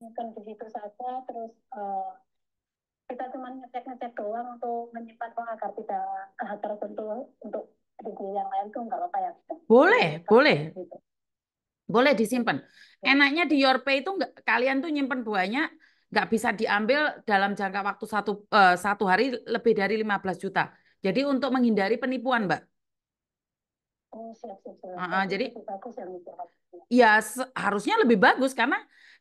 mungkin begitu saja terus uh, kita cuma ngecek-ngecek doang untuk menyimpan uang agar tidak uh, eh, tertentu untuk ribu yang lain tuh nggak apa-apa ya boleh kita, boleh gitu. boleh disimpan ya. enaknya di Pay itu nggak kalian tuh nyimpan buahnya nggak bisa diambil dalam jangka waktu satu uh, satu hari lebih dari 15 juta. Jadi untuk menghindari penipuan, Mbak. Oh, siap, siap, siap. Uh, uh, jadi, bagus ya, harusnya lebih bagus karena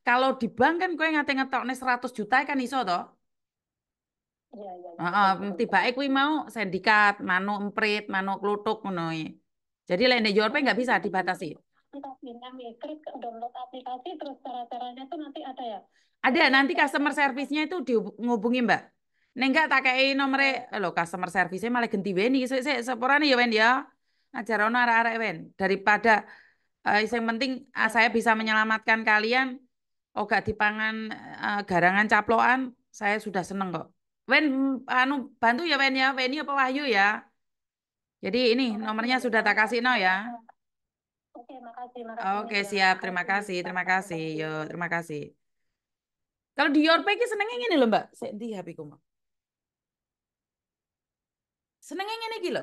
kalau di bank kan kue ngate nih seratus juta kan iso toh? Iya, iya. iya. Heeh, tiba eh kue mau sendikat, mano emprit, mano klutuk, menoi Jadi lain di JORP nggak bisa dibatasi. Kita ya, klik download aplikasi terus cara-caranya tuh nanti ada ya. Ada, nanti customer service-nya itu dihubungi Mbak. Nenggak tak kayak nomor eh, lo customer service malah ganti weni Saya se seporan ya wen ya. Ajarono arah arah wen daripada uh, eh, yang penting uh, saya bisa menyelamatkan kalian oga dipangan uh, garangan caploan saya sudah seneng kok. Wen anu bantu ya Wen ya, Wen apa Wahyu ya. Jadi ini nomornya sudah tak kasih no ya. Oke, makasih, makasih. Oke, siap. Terima kasih, terima kasih. Yo, terima kasih. Kalau di Yorpe ki senengnya ini loh Mbak. Sik ndi HP-ku, Mbak? Senengnya ngene iki lho.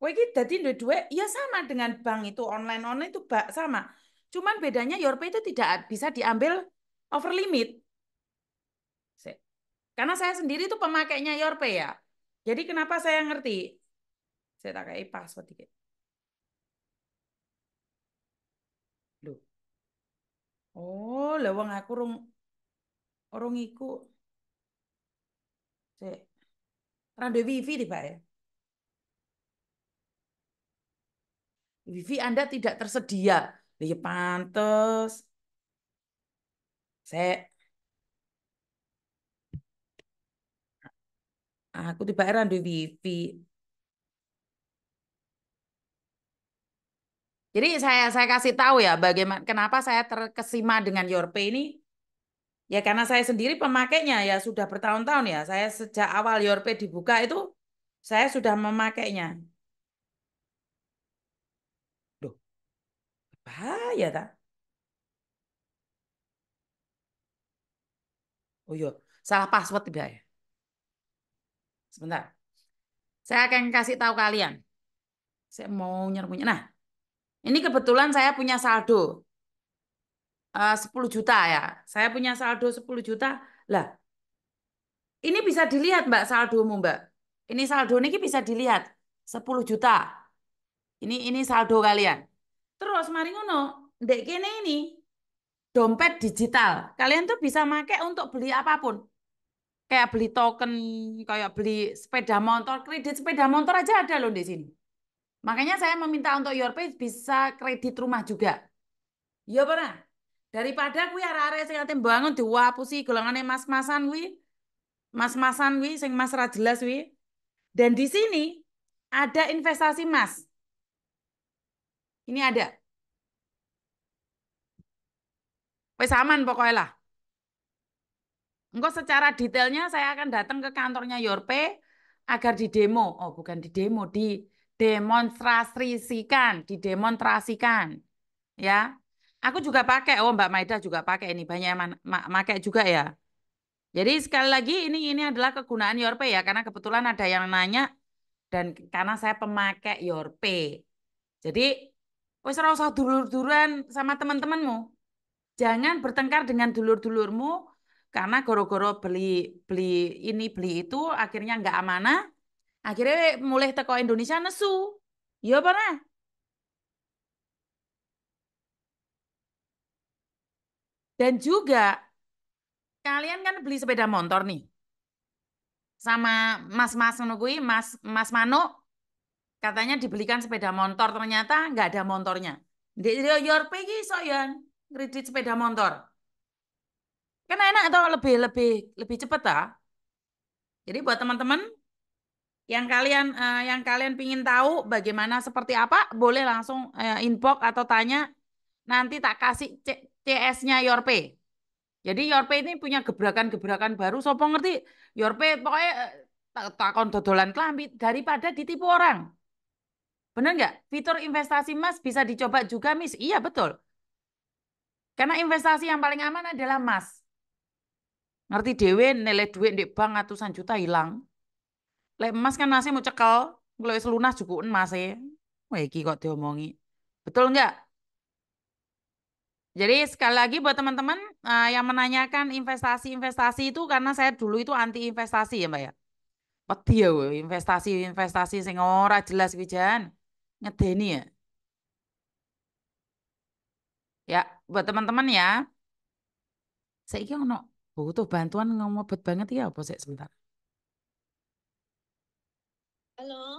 Kowe kita tidur ya sama dengan bank itu online-online itu bak sama. Cuman bedanya Yorpe itu tidak bisa diambil over limit. Karena saya sendiri itu pemakainya Yorpe ya. Jadi kenapa saya ngerti? Saya tak kayak password dikit. Loh. Oh, lewang aku rung orang iku. Sik. Vivi wifi pak ya. Vivi Anda tidak tersedia. Iya pantes. Saya aku di bayaran di wifi. Jadi saya saya kasih tahu ya bagaimana kenapa saya terkesima dengan Yorpe ini ya karena saya sendiri pemakainya ya sudah bertahun-tahun ya saya sejak awal Yorpe dibuka itu saya sudah memakainya. Bahaya tak? Oh iya, salah password tidak ya? Sebentar. Saya akan kasih tahu kalian. Saya mau nyerpunya. Nah, ini kebetulan saya punya saldo. Eh, uh, 10 juta ya. Saya punya saldo 10 juta. Lah, ini bisa dilihat mbak saldomu mbak. Ini saldo ini bisa dilihat. 10 juta. Ini ini saldo kalian. Terus mari ngono, ndek kene ini dompet digital. Kalian tuh bisa make untuk beli apapun. Kayak beli token, kayak beli sepeda motor, kredit sepeda motor aja ada loh di sini. Makanya saya meminta untuk YourPay bisa kredit rumah juga. Ya pernah. Daripada kuwi arek-arek sing ate mbangun diwapusi golongane mas-masan kuwi. Mas-masan kuwi sing mas ra jelas kuwi. Dan di sini ada investasi mas ini ada. Wes aman pokoknya lah. Engkau secara detailnya saya akan datang ke kantornya Yorpe agar di demo. Oh, bukan di demo, di demonstrasikan, didemonstrasikan. Ya. Aku juga pakai, oh Mbak Maida juga pakai ini, banyak yang pakai juga ya. Jadi sekali lagi ini ini adalah kegunaan Yorpe ya, karena kebetulan ada yang nanya dan karena saya pemakai Yorpe. Jadi Wis ora usah dulur-duluran sama teman-temanmu. Jangan bertengkar dengan dulur-dulurmu karena goro-goro beli beli ini beli itu akhirnya nggak amanah. Akhirnya mulai teko Indonesia nesu. Iya pernah. Dan juga kalian kan beli sepeda motor nih. Sama mas-mas menunggui, mas mas Mano katanya dibelikan sepeda motor ternyata nggak ada motornya di oh, your pergi soyan kredit sepeda motor kan enak atau lebih lebih lebih cepet ah jadi buat teman-teman yang kalian uh, yang kalian pingin tahu bagaimana seperti apa boleh langsung uh, inbox atau tanya nanti tak kasih CS-nya Yorpe. Jadi Yorpe ini punya gebrakan-gebrakan baru. Sopo ngerti Yorpe pokoknya uh, eh, takon dodolan kelambit daripada ditipu orang. Benar nggak? Fitur investasi emas bisa dicoba juga, Miss. Iya, betul. Karena investasi yang paling aman adalah emas. Ngerti dewe nilai duit di bank ratusan juta hilang. Lek emas kan masih mau cekal kalau selunas cukup emas ya. E. Wah, iki kok diomongi. Betul nggak? Jadi sekali lagi buat teman-teman uh, yang menanyakan investasi-investasi itu karena saya dulu itu anti investasi ya, Mbak ya. Peti ya investasi-investasi sing jelas wijan. Ngedeni ya? Ya, buat teman-teman ya. Saya ini ono oh, butuh bantuan ngomobet banget ya apa sih sebentar. Halo.